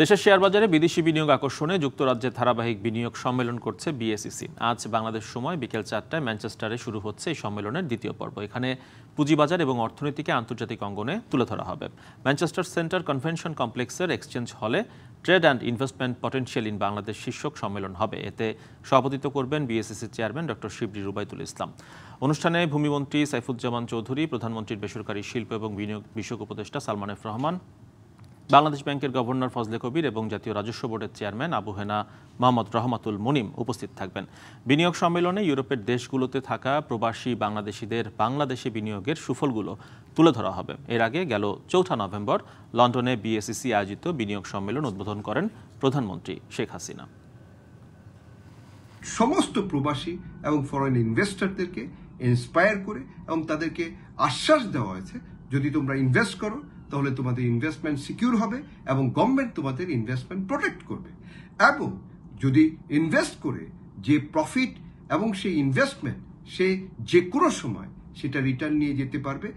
দেশের শেয়ারবাজারে বিদেশি বিনিয়োগ আকর্ষণে যুক্তরাজ্যে ধারাবাহিক বিনিয়োগ সম্মেলন করছে বিএসিসি আজ বাংলাদেশ সময় বিকেল চারটায় ম্যানচেস্টারে শুরু হচ্ছে এই সম্মেলনের দ্বিতীয় পর্ব এখানে পুঁজিবাজার এবং অর্থনীতিকে আন্তর্জাতিক অঙ্গনে তুলে ধরা হবে ম্যানচেস্টার সেন্টার কনভেনশন কমপ্লেক্সের এক্সচেঞ্জ হলে trade and investment potential in Bangladesh শীর্ষক সম্মেলন হবে এতে সভাপতিত্ব করবেন বিএসিসির চেয়ারম্যান ডক্টর শিবরি রুবাইতুল ইসলাম অনুষ্ঠানে ভূমিমন্ত্রী সাইফুজ্জামান চৌধুরী প্রধানমন্ত্রীর বেসরকারি শিল্প এবং বিনিয়োগ বিষয়ক উপদেষ্টা সালমান এফ রহমান বাংলাদেশ ব্যাংকের গভর্নর ফজলে কবির এবং জাতীয় রাজস্ব বোর্ডের চেয়ারম্যান আবু হেনা মোহাম্মদ রহমাতুল মুনিম উপস্থিত থাকবেন বিনিয়োগ সম্মেলনে ইউরোপের দেশগুলোতে থাকা প্রবাসী বাংলাদেশিদের বাংলাদেশে বিনিয়োগের সুফলগুলো তুলে ধরা হবে এর আগে গেল চৌঠা নভেম্বর লন্ডনে বিএসিসি আয়োজিত বিনিয়োগ সম্মেলন উদ্বোধন করেন প্রধানমন্ত্রী শেখ হাসিনা সমস্ত প্রবাসী এবং ফরেন ইনভেস্টরদেরকে ইন্সপায়ার করে এবং তাদেরকে আশ্বাস দেওয়া হয়েছে যদি তোমরা ইনভেস্ট করো তাহলে তোমাদের ইনভেস্টমেন্ট সিকিউর হবে এবং গভর্নমেন্ট তোমাদের ইনভেস্টমেন্ট প্রোটেক্ট করবে এবং যদি ইনভেস্ট করে যে প্রফিট এবং সেই ইনভেস্টমেন্ট সে যে কোনো সময় সেটা রিটার্ন নিয়ে যেতে পারবে